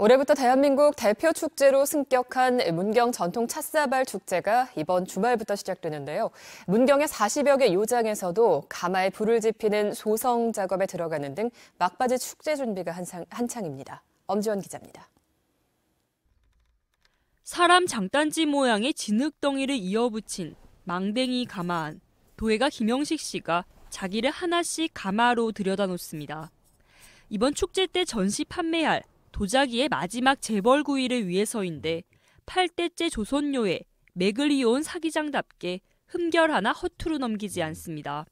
올해부터 대한민국 대표 축제로 승격한 문경 전통 찻사발 축제가 이번 주말부터 시작되는데요. 문경의 40여 개 요장에서도 가마에 불을 지피는 소성 작업에 들어가는 등 막바지 축제 준비가 한상, 한창입니다. 엄지원 기자입니다. 사람 장단지 모양의 진흙덩이를 이어붙인 망댕이 가마안. 도예가 김영식 씨가 자기를 하나씩 가마로 들여다놓습니다. 이번 축제 때 전시 판매할 도자기의 마지막 재벌 구위를 위해서인데 8대째 조선료에 매글이온 사기장답게 흠결 하나 허투루 넘기지 않습니다.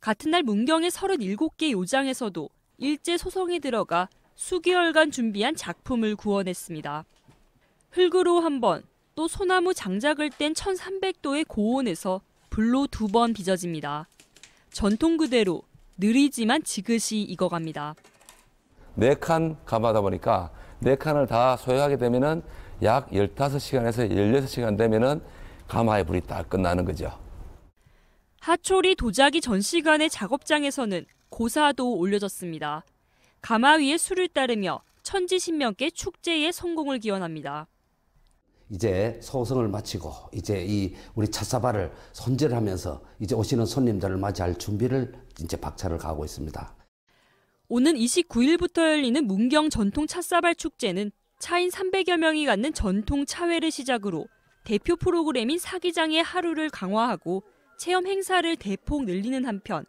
같은 날 문경의 37개 요장에서도 일제 소송에 들어가 수개월간 준비한 작품을 구원했습니다. 흙으로 한 번, 또 소나무 장작을 뗀 1300도의 고온에서 불로 두 번 빚어집니다. 전통 그대로 느리지만 지그시 익어갑니다. 네칸 감하다 보니까 네 칸을 다소유하게 되면은 약 15시간에서 16시간 되면은 감하의 불이 딱 끝나는 거죠. 하초리 도자기 전 시간의 작업장에서는 고사도 올려졌습니다. 가마 위에 술을 따르며 천지신명계 축제의 성공을 기원합니다. 이제 소성을 마치고 이제 이 우리 찻사발을 손질하면서 이제 오시는 손님들을 맞이할 준비를 이제 박차를 가고 있습니다. 오는 29일부터 열리는 문경 전통 찻사발 축제는 차인 300여 명이 갖는 전통 차회를 시작으로 대표 프로그램인 사기장의 하루를 강화하고 체험 행사를 대폭 늘리는 한편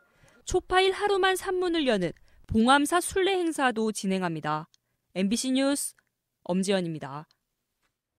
초파일 하루만 산문을 여는 봉암사 순례 행사도 진행합니다. MBC 뉴스 엄지연입니다.